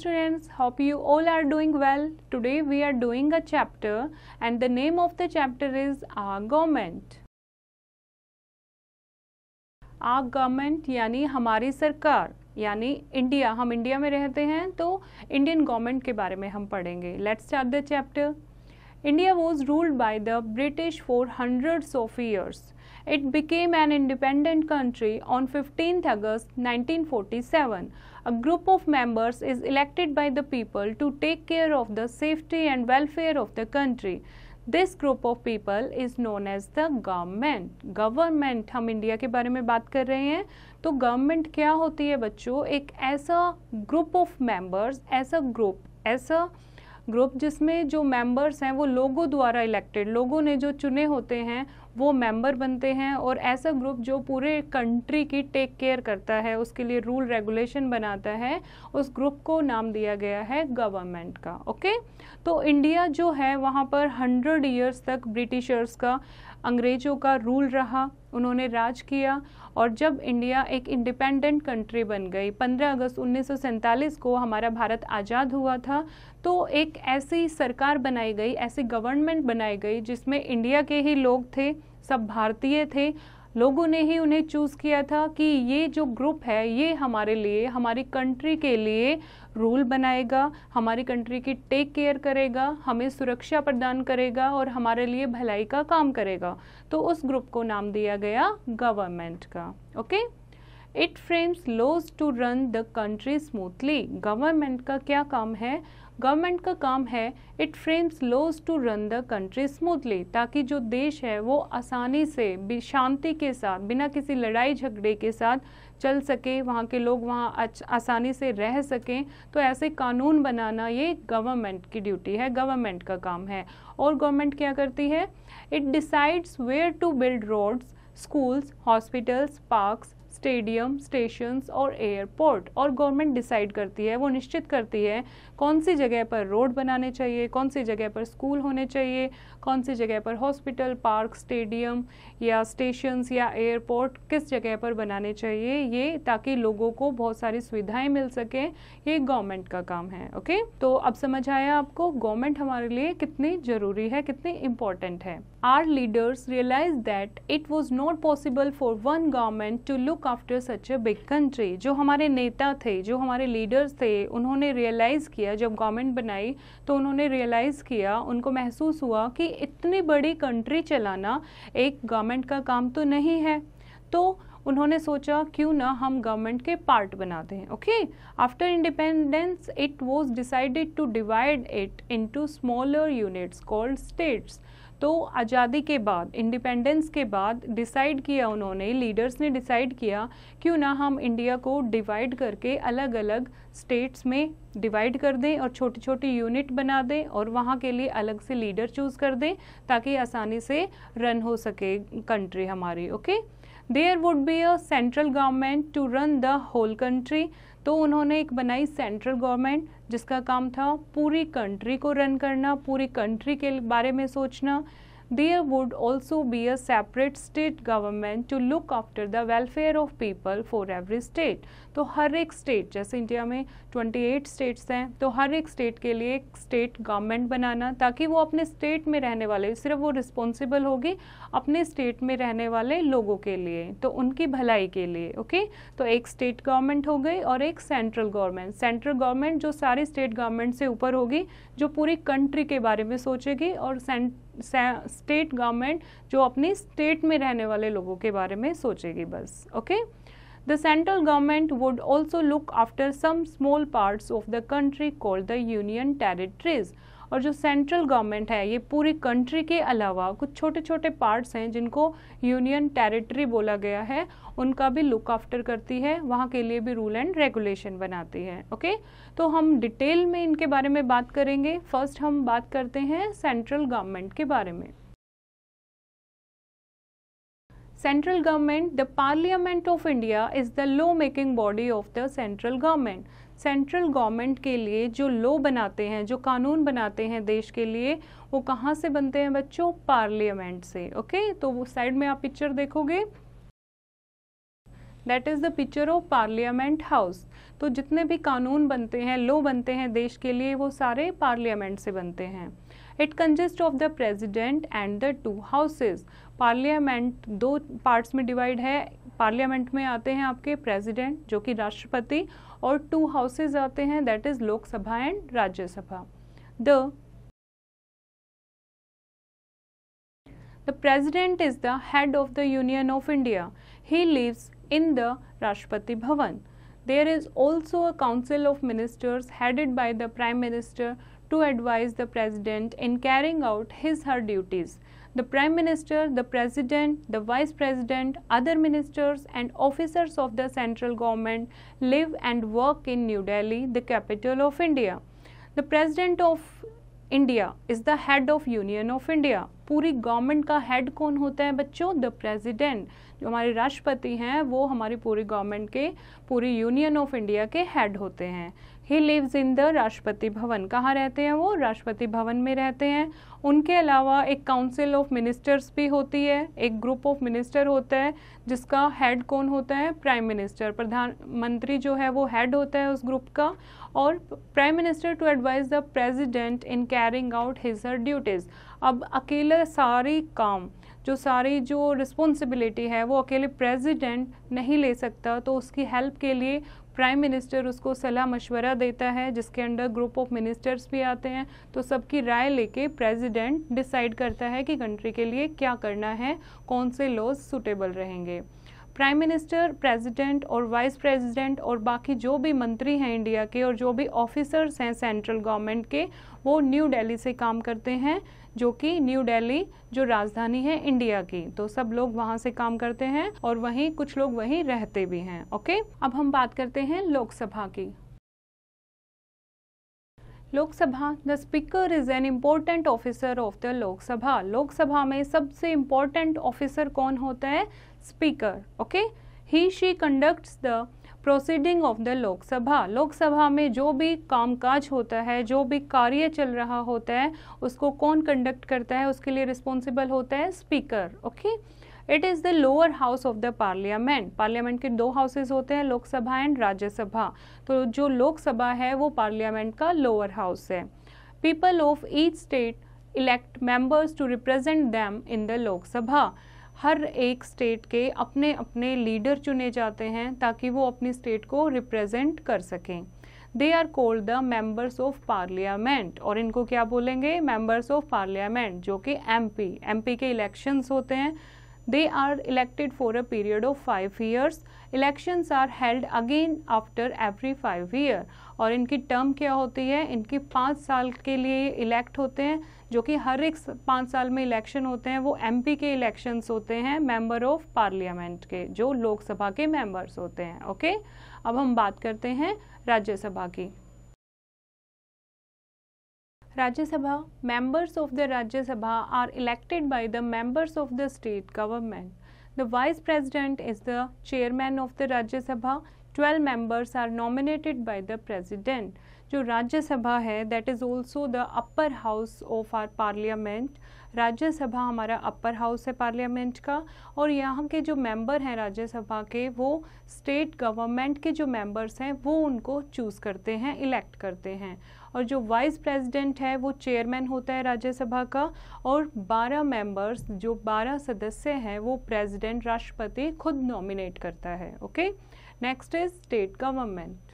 students hope you all are doing well today we are doing a chapter and the name of the chapter is our government our government yani hamari sarkar yani india hum india mein rehte hain to indian government ke bare mein hum padhenge let's start the chapter india was ruled by the british for hundreds of years It became an independent country on 15th August 1947 A group of members is elected by the people to take care of the safety and welfare of the country. This group of people is known as the government government हम India के बारे में बात कर रहे हैं तो government क्या होती है बच्चों एक ऐसा ग्रुप ऑफ मेंबर्स ऐसा ग्रुप ऐसा ग्रुप जिसमें जो मेंबर्स हैं वो लोगों द्वारा इलेक्टेड लोगों ने जो चुने होते हैं वो मेंबर बनते हैं और ऐसा ग्रुप जो पूरे कंट्री की टेक केयर करता है उसके लिए रूल रेगुलेशन बनाता है उस ग्रुप को नाम दिया गया है गवर्नमेंट का ओके तो इंडिया जो है वहाँ पर हंड्रेड ईयर्स तक ब्रिटिशर्स का अंग्रेज़ों का रूल रहा उन्होंने राज किया और जब इंडिया एक इंडिपेंडेंट कंट्री बन गई 15 अगस्त उन्नीस को हमारा भारत आज़ाद हुआ था तो एक ऐसी सरकार बनाई गई ऐसी गवर्नमेंट बनाई गई जिसमें इंडिया के ही लोग थे सब भारतीय थे लोगों ने ही उन्हें चूज़ किया था कि ये जो ग्रुप है ये हमारे लिए हमारी कंट्री के लिए रूल बनाएगा हमारी कंट्री की टेक केयर करेगा हमें सुरक्षा प्रदान करेगा और हमारे लिए भलाई का काम करेगा तो उस ग्रुप को नाम दिया गया गवर्नमेंट का okay it frames laws to run the country smoothly government का क्या काम है गवर्नमेंट का काम है it frames laws to run the country smoothly ताकि जो देश है वो आसानी से शांति के साथ बिना किसी लड़ाई झगड़े के साथ चल सके वहाँ के लोग वहाँ आसानी से रह सकें तो ऐसे कानून बनाना ये गवर्नमेंट की ड्यूटी है गवर्नमेंट का काम है और गवर्नमेंट क्या करती है it decides where to build roads schools hospitals parks stadium station और एयरपोर्ट और गवर्नमेंट डिसाइड करती है वो निश्चित करती है कौन सी जगह पर रोड बनाने चाहिए कौन सी जगह पर स्कूल होने चाहिए कौन सी जगह पर हॉस्पिटल पार्क स्टेडियम या स्टेशंस या एयरपोर्ट किस जगह पर बनाने चाहिए ये ताकि लोगों को बहुत सारी सुविधाएं मिल सकें ये गवर्नमेंट का काम है ओके तो अब समझ आया आपको गवर्नमेंट हमारे लिए कितनी ज़रूरी है कितनी इम्पोर्टेंट है our leaders realized that it was not possible for one government to look after such a big country. jo hamare neta the jo hamare leaders the unhone realize kiya jab government banayi to unhone realize kiya unko mehsoos hua ki itni badi country chalana ek government ka kaam to nahi hai to उन्होंने सोचा क्यों ना हम government के part बना दें okay after independence it was decided to divide it into smaller units called states तो आज़ादी के बाद इंडिपेंडेंस के बाद डिसाइड किया उन्होंने लीडर्स ने डिसाइड किया क्यों ना हम इंडिया को डिवाइड करके अलग अलग स्टेट्स में डिवाइड कर दें और छोटी छोटी यूनिट बना दें और वहाँ के लिए अलग से लीडर चूज़ कर दें ताकि आसानी से रन हो सके कंट्री हमारी okay there would be a central government to run the whole country तो उन्होंने एक बनाई सेंट्रल गवर्नमेंट जिसका काम था पूरी कंट्री को रन करना पूरी कंट्री के बारे में सोचना there would also be a separate state government to look after the welfare of people for every state तो हर एक स्टेट जैसे इंडिया में 28 स्टेट्स हैं तो हर एक स्टेट के लिए एक स्टेट गवर्नमेंट बनाना ताकि वो अपने स्टेट में रहने वाले सिर्फ वो रिस्पॉन्सिबल होगी अपने स्टेट में रहने वाले लोगों के लिए तो उनकी भलाई के लिए ओके तो एक स्टेट गवर्नमेंट हो गई और एक सेंट्रल गवर्नमेंट सेंट्रल गवर्नमेंट जो सारी स्टेट गवर्नमेंट से ऊपर होगी जो पूरी कंट्री के बारे में सोचेगी और सेंट स्टेट गवर्नमेंट जो अपनी स्टेट में रहने वाले लोगों के बारे में सोचेगी बस okay the central government would also look after some small parts of the country called the union territories और जो सेंट्रल गवर्नमेंट है ये पूरी कंट्री के अलावा कुछ छोटे छोटे पार्ट्स हैं जिनको यूनियन टेरिटरी बोला गया है उनका भी लुक आफ्टर करती है वहाँ के लिए भी रूल एंड रेगुलेशन बनाती है ओके तो हम डिटेल में इनके बारे में बात करेंगे फर्स्ट हम बात करते हैं सेंट्रल गवर्नमेंट के बारे में central government the parliament of India is the law making body of the central government central government के लिए जो लॉ बनाते हैं जो कानून बनाते हैं देश के लिए वो कहाँ से बनते हैं बच्चों पार्लियामेंट से ओके तो वो साइड में आप पिक्चर देखोगे that is the picture of parliament house तो जितने भी कानून बनते हैं लॉ बनते हैं देश के लिए वो सारे पार्लियामेंट से बनते हैं It consists of the president and the two houses. Parliament दो पार्ट्स में डिवाइड है पार्लियामेंट में आते हैं आपके प्रेसिडेंट जो कि राष्ट्रपति और टू हाउसेज आते हैं that is Lok Sabha and Rajya Sabha the The president is the head of the Union of India. He lives in the Rashtrapati Bhavan. There is also a council of ministers headed by the prime minister to advise the President in carrying out his her duties. The Prime Minister, the President, the Vice President, other ministers and officers of the central government live and work in New Delhi, the capital of India. The President of india is the head of union of india puri government का head कौन होता है बच्चों the president. जो हमारे राष्ट्रपति हैं वो हमारी पूरी गवर्नमेंट के पूरी यूनियन ऑफ इंडिया के हेड होते हैं ही लिव्स इन द राष्ट्रपति भवन कहाँ रहते हैं वो राष्ट्रपति भवन में रहते हैं उनके अलावा एक काउंसिल ऑफ मिनिस्टर्स भी होती है एक ग्रुप ऑफ मिनिस्टर होता है जिसका हेड कौन होता है प्राइम मिनिस्टर प्रधानमंत्री जो है वो हेड होता है उस ग्रुप का और prime minister to advise the president in carrying out his her duties अब अकेले सारी काम जो सारी जो रिस्पॉन्सिबिलिटी है वो अकेले प्रेसिडेंट नहीं ले सकता तो उसकी हेल्प के लिए प्राइम मिनिस्टर उसको सलाह मशवरा देता है जिसके अंडर ग्रुप ऑफ मिनिस्टर्स भी आते हैं तो सबकी राय लेके प्रेसिडेंट डिसाइड करता है कि कंट्री के लिए क्या करना है कौन से लॉज सुटेबल रहेंगे प्राइम मिनिस्टर प्रेसिडेंट और वाइस प्रेसिडेंट और बाकी जो भी मंत्री हैं इंडिया के और जो भी ऑफिसर्स हैं सेंट्रल गवर्नमेंट के वो न्यू दिल्ली से काम करते हैं जो कि न्यू दिल्ली जो राजधानी है इंडिया की तो सब लोग वहां से काम करते हैं और वहीं कुछ लोग वहीं रहते भी हैं ओके अब हम बात करते हैं लोकसभा की Lok Sabha the speaker is an important officer of the Lok Sabha Lok Sabha में सबसे इम्पोर्टेंट ऑफिसर कौन होता है speaker okay he she conducts the proceeding of the Lok Sabha Lok Sabha में जो भी कामकाज होता है जो भी कार्य चल रहा होता है उसको कौन कंडक्ट करता है उसके लिए रिस्पॉन्सिबल होता है speaker okay it is the lower house of the parliament parliament के दो हाउसेज होते हैं लोकसभा एंड राज्यसभा तो जो लोकसभा है वो पार्लियामेंट का लोअर हाउस है people of each state elect members to represent them in the Lok Sabha हर एक स्टेट के अपने अपने लीडर चुने जाते हैं ताकि वो अपनी स्टेट को रिप्रेजेंट कर सकें they are called the members of parliament और इनको क्या बोलेंगे मेंबर्स ऑफ पार्लियामेंट जो कि एमपी एमपी के इलेक्शंस होते हैं they are elected for a period of five years elections are held again after every five year और इनकी टर्म क्या होती है इनकी पाँच साल के लिए इलेक्ट होते हैं जो कि हर एक पाँच साल में इलेक्शन होते हैं वो एम के इलेक्शन होते हैं मेम्बर ऑफ पार्लियामेंट के जो लोकसभा के मेंबर्स होते हैं ओके अब हम बात करते हैं राज्यसभा की Rajya Sabha members of the Rajya Sabha are elected by the members of the state government the vice president is the chairman of the Rajya Sabha twelve members are nominated by the president जो राज्यसभा है that is also the upper house of our parliament Rajya Sabha हमारा upper house है parliament का और यहाँ के जो member हैं राज्यसभा के वो स्टेट गवर्नमेंट के जो मेंबर्स हैं वो उनको चूज़ करते हैं इलेक्ट करते हैं और जो वाइस प्रेसिडेंट है वो चेयरमैन होता है राज्यसभा का और 12 मेंबर्स जो 12 सदस्य हैं वो प्रेसिडेंट राष्ट्रपति खुद नॉमिनेट करता है okay next is state government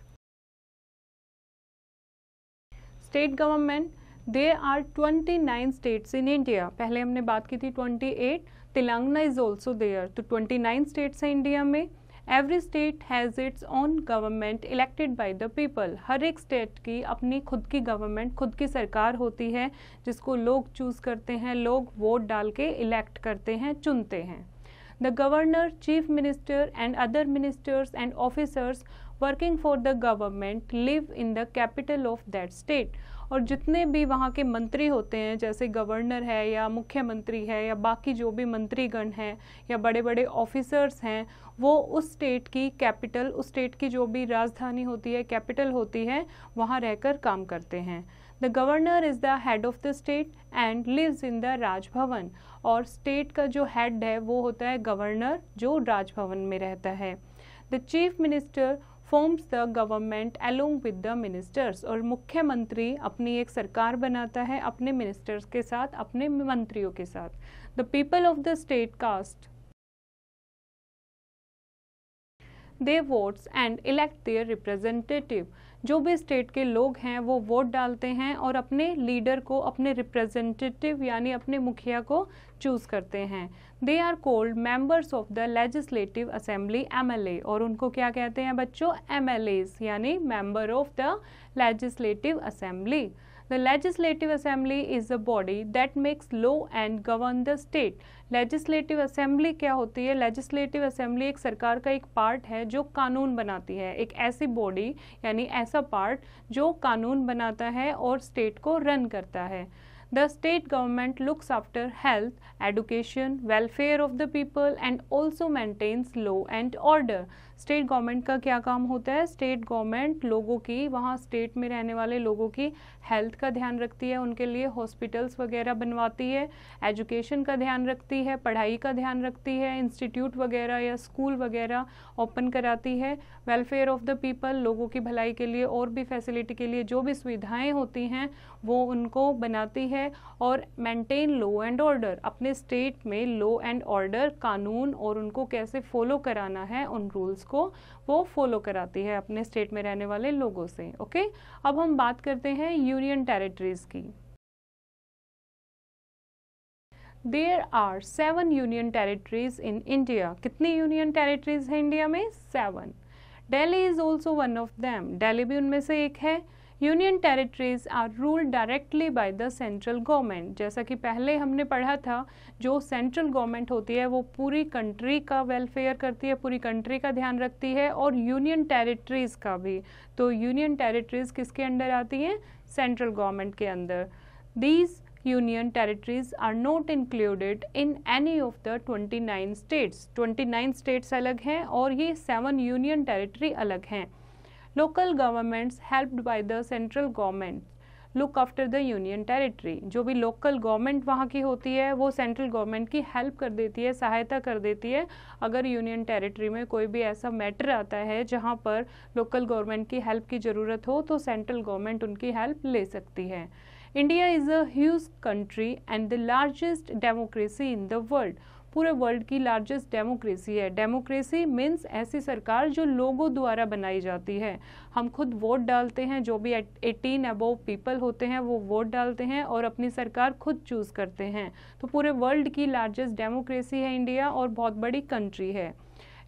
state government there are 29 states in India पहले हमने बात की थी 28 तेलंगाना इज ऑल्सो देयर तो 29 स्टेट्स हैं इंडिया में every state has its own government elected by the people हर एक स्टेट की अपनी खुद की गवर्नमेंट खुद की सरकार होती है जिसको लोग चूज़ करते हैं लोग वोट डाल के इलेक्ट करते हैं चुनते हैं the governor chief minister and other ministers and officers working for the government live in the capital of that state और जितने भी वहाँ के मंत्री होते हैं जैसे गवर्नर है या मुख्यमंत्री है या बाकी जो भी मंत्रीगण हैं या बड़े बड़े ऑफिसर्स हैं वो उस स्टेट की कैपिटल उस स्टेट की जो भी राजधानी होती है कैपिटल होती है वहाँ रहकर काम करते हैं the governor is the head of the state and lives in the Raj Bhavan और स्टेट का जो हेड है वो होता है गवर्नर जो राजभवन में रहता है the chief minister forms the government along with the ministers और मुख्यमंत्री अपनी एक सरकार बनाता है अपने मिनिस्टर्स के साथ अपने मंत्रियों के साथ the people of the state cast they votes and elect their representative जो भी स्टेट के लोग हैं वो वोट डालते हैं और अपने लीडर को अपने रिप्रेजेंटेटिव यानी अपने मुखिया को चूज़ करते हैं they are called members of the legislative assembly MLA और उनको क्या कहते हैं बच्चों एम यानी member of the legislative assembly The Legislative Assembly is the body that makes law and govern the state. legislative assembly क्या होती है legislative assembly एक सरकार का एक part है जो कानून बनाती है एक ऐसी body यानी ऐसा part जो कानून बनाता है और state को run करता है the state government looks after health, education, welfare of the people and also maintains law and order. State government का क्या काम होता है स्टेट गवर्नमेंट लोगों की वहाँ स्टेट में रहने वाले लोगों की हेल्थ का ध्यान रखती है उनके लिए हॉस्पिटल्स वगैरह बनवाती है एजुकेशन का ध्यान रखती है पढ़ाई का ध्यान रखती है इंस्टीट्यूट वगैरह या स्कूल वगैरह ओपन कराती है वेलफेयर ऑफ द पीपल लोगों की भलाई के लिए और भी फैसिलिटी के लिए जो भी सुविधाएँ होती हैं वो उनको बनाती है और मेंटेन लो एंड ऑर्डर अपने स्टेट में लो एंड ऑर्डर कानून और उनको कैसे फॉलो कराना है उन रूल्स को वो फॉलो कराती है अपने स्टेट में रहने वाले लोगों से ओके अब हम बात करते हैं यूनियन टेरिटरीज की there are seven union territories in India कितनी यूनियन टेरिटरीज है इंडिया में seven Delhi is also one of them Delhi भी उनमें से एक है union territories are ruled directly by the central government जैसा कि पहले हमने पढ़ा था जो सेंट्रल गवर्नमेंट होती है वो पूरी कंट्री का वेलफेयर करती है पूरी कंट्री का ध्यान रखती है और यूनियन टेरिटरीज का भी तो यूनियन टेरिटरीज किसके अंडर आती हैं सेंट्रल गवर्नमेंट के अंदर these are not included in any of the twenty nine 29 twenty 29 states अलग हैं और ये सेवन यूनियन टेरिटरी अलग हैं local governments helped by the central government look after the union territory जो भी लोकल गवर्नमेंट वहाँ की होती है वो सेंट्रल गवर्नमेंट की हेल्प कर देती है सहायता कर देती है अगर यूनियन टेरिटरी में कोई भी ऐसा मैटर आता है जहाँ पर लोकल गवर्नमेंट की हेल्प की ज़रूरत हो तो सेंट्रल गवर्नमेंट उनकी हेल्प ले सकती है India is a huge country and the largest democracy in the world पूरे वर्ल्ड की लार्जेस्ट डेमोक्रेसी है डेमोक्रेसी मीन्स ऐसी सरकार जो लोगों द्वारा बनाई जाती है हम खुद वोट डालते हैं जो भी एटीन अबोव पीपल होते हैं वो वोट डालते हैं और अपनी सरकार खुद चूज़ करते हैं तो पूरे वर्ल्ड की लार्जेस्ट डेमोक्रेसी है इंडिया और बहुत बड़ी कंट्री है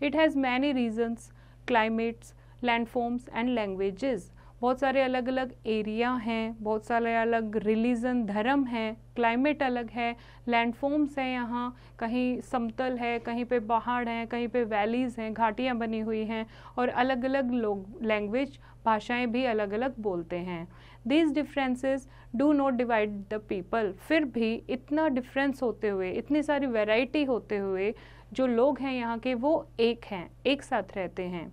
it has many regions climates landforms and languages बहुत सारे अलग अलग एरिया हैं बहुत सारे अलग रिलीजन धर्म हैं क्लाइमेट अलग है लैंडफॉर्म्स हैं यहाँ कहीं समतल है कहीं पे पहाड़ हैं कहीं पे वैलीज़ हैं घाटियाँ बनी हुई हैं और अलग अलग लोग लैंग्वेज भाषाएं भी अलग अलग बोलते हैं these differences do not divide the people फिर भी इतना डिफरेंस होते हुए इतनी सारी वेराइटी होते हुए जो लोग हैं यहाँ के वो एक हैं एक साथ रहते हैं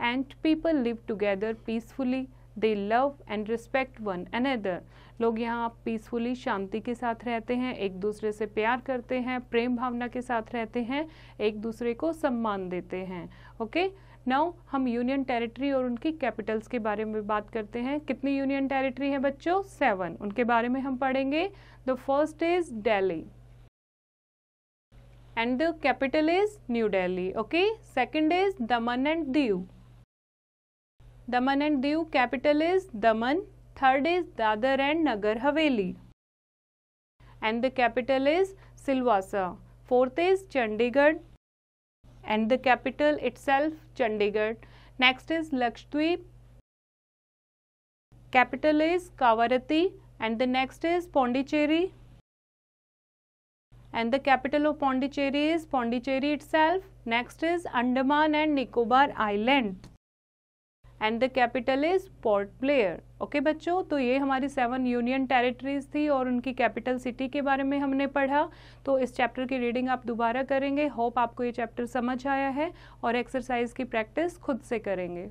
and people live together peacefully they love and respect one another लोग यहाँ पीसफुली शांति के साथ रहते हैं एक दूसरे से प्यार करते हैं प्रेम भावना के साथ रहते हैं एक दूसरे को सम्मान देते हैं ओके okay? नाउ हम यूनियन टेरिटरी और उनकी कैपिटल्स के बारे में बात करते हैं कितनी यूनियन टेरिटरी है बच्चों सेवन उनके बारे में हम पढ़ेंगे the first is Delhi and the capital is New Delhi okay second is Daman and Diu Daman and Diu. Capital is Daman. Third is Dadar and Nagar Haveli. And the capital is Silvasa. Fourth is Chandigarh. And the capital itself Chandigarh. Next is Lakshadweep. Capital is Kavarati. And the next is Pondicherry. And the capital of Pondicherry is Pondicherry itself. Next is Andaman and Nicobar Island. And the capital is Port Blair okay बच्चों तो ये हमारी seven union territories थी और उनकी capital city के बारे में हमने पढ़ा तो इस चैप्टर की रीडिंग आप दोबारा करेंगे होप आपको ये चैप्टर समझ आया है और एक्सरसाइज की प्रैक्टिस खुद से करेंगे